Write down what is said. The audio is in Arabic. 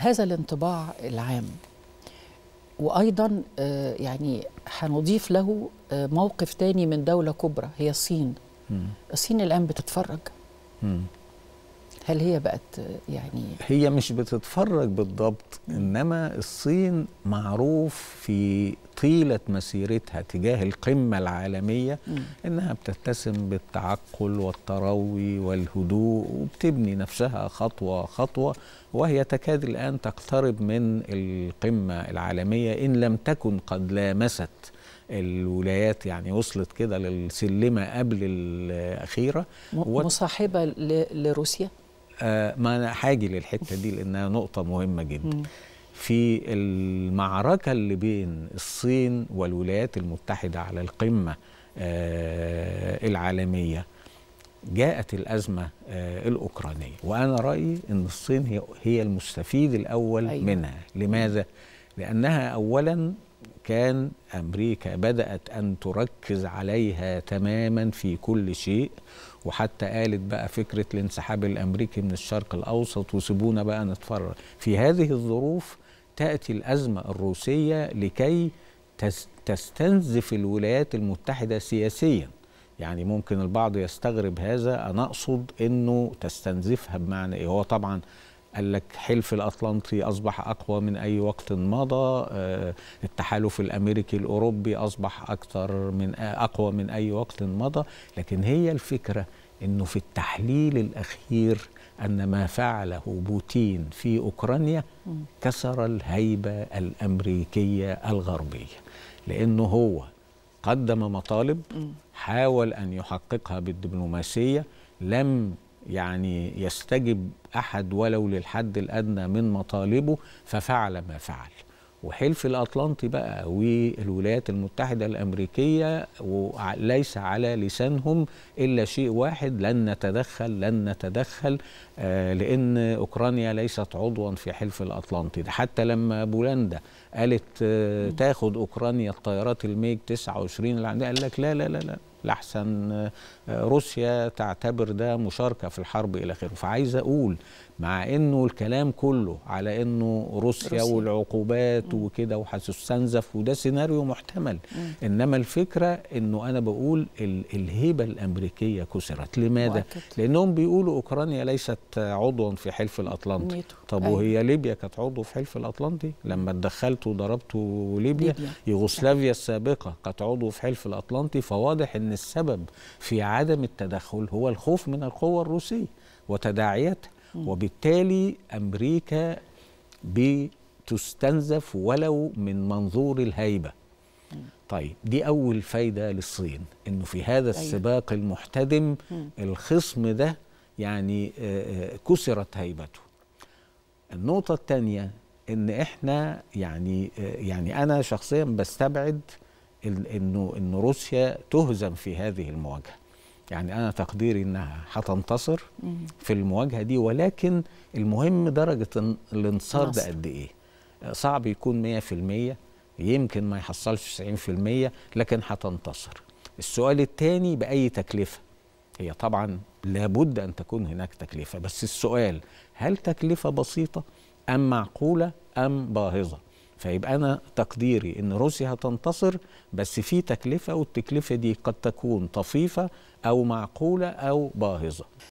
هذا الانطباع العام وايضا آه، يعني هنضيف له آه، موقف تاني من دوله كبرى هي الصين الصين الان بتتفرج هل هي بقت يعني هي مش بتتفرج بالضبط انما الصين معروف في طيله مسيرتها تجاه القمه العالميه انها بتتسم بالتعقل والتروي والهدوء وبتبني نفسها خطوه خطوه وهي تكاد الان تقترب من القمه العالميه ان لم تكن قد لامست الولايات يعني وصلت كده للسلمه قبل الاخيره مصاحبه لروسيا آه ما انا هاجي للحته دي لانها نقطه مهمه جدا في المعركه اللي بين الصين والولايات المتحده على القمه آه، العالميه جاءت الازمه آه، الاوكرانيه وانا رايي ان الصين هي هي المستفيد الاول أيوة. منها لماذا لانها اولا كان امريكا بدات ان تركز عليها تماما في كل شيء وحتى قالت بقى فكره الانسحاب الامريكي من الشرق الاوسط وسيبونا بقى نتفرج في هذه الظروف تاتي الازمه الروسيه لكي تستنزف الولايات المتحده سياسيا يعني ممكن البعض يستغرب هذا انا اقصد انه تستنزفها بمعنى ايه هو طبعا قال لك حلف الأطلنطي أصبح أقوى من أي وقت مضى آه، التحالف الأمريكي الأوروبي أصبح أكثر من آه، أقوى من أي وقت مضى لكن هي الفكرة أنه في التحليل الأخير أن ما فعله بوتين في أوكرانيا كسر الهيبة الأمريكية الغربية لأنه هو قدم مطالب حاول أن يحققها بالدبلوماسية لم يعني يستجب أحد ولو للحد الأدنى من مطالبه ففعل ما فعل وحلف الأطلنطي بقى والولايات المتحدة الأمريكية وليس على لسانهم إلا شيء واحد لن نتدخل لن نتدخل آه، لأن أوكرانيا ليست عضوا في حلف الأطلنطي ده حتى لما بولندا قالت آه، تاخد أوكرانيا الطيارات الميج 29 اللي عندها قال لك لا لا لا, لا لحسن آه، روسيا تعتبر ده مشاركة في الحرب إلى آخره فعايز أقول مع انه الكلام كله على انه روسيا, روسيا. والعقوبات وكده وهتستنزف وده سيناريو محتمل م. انما الفكره انه انا بقول ال الهيبه الامريكيه كسرت لماذا مؤكد. لانهم بيقولوا اوكرانيا ليست عضوا في حلف الاطلنطي طب أيوة. وهي ليبيا كانت عضو في حلف الاطلنطي لما اتدخلت وضربت ليبيا, يوغوسلافيا السابقه كانت عضو في حلف الاطلنطي فواضح ان السبب في عدم التدخل هو الخوف من القوه الروسيه وتداعياتها وبالتالي أمريكا بتستنزف ولو من منظور الهيبة طيب دي أول فايدة للصين إنه في هذا طيب. السباق المحتدم الخصم ده يعني آه، آه، كسرت هيبته النقطة الثانية إن إحنا يعني آه، يعني أنا شخصيا بستبعد إنه إن روسيا تهزم في هذه المواجهة يعني أنا تقديري إنها هتنتصر في المواجهة دي ولكن المهم درجة الانتصار ده قد إيه صعب يكون 100% يمكن ما يحصلش 90% لكن هتنتصر السؤال الثاني بأي تكلفة هي طبعا لابد أن تكون هناك تكلفة بس السؤال هل تكلفة بسيطة أم معقولة أم باهظة فيبقى انا تقديري ان روسيا هتنتصر بس في تكلفه والتكلفه دي قد تكون طفيفه او معقوله او باهظه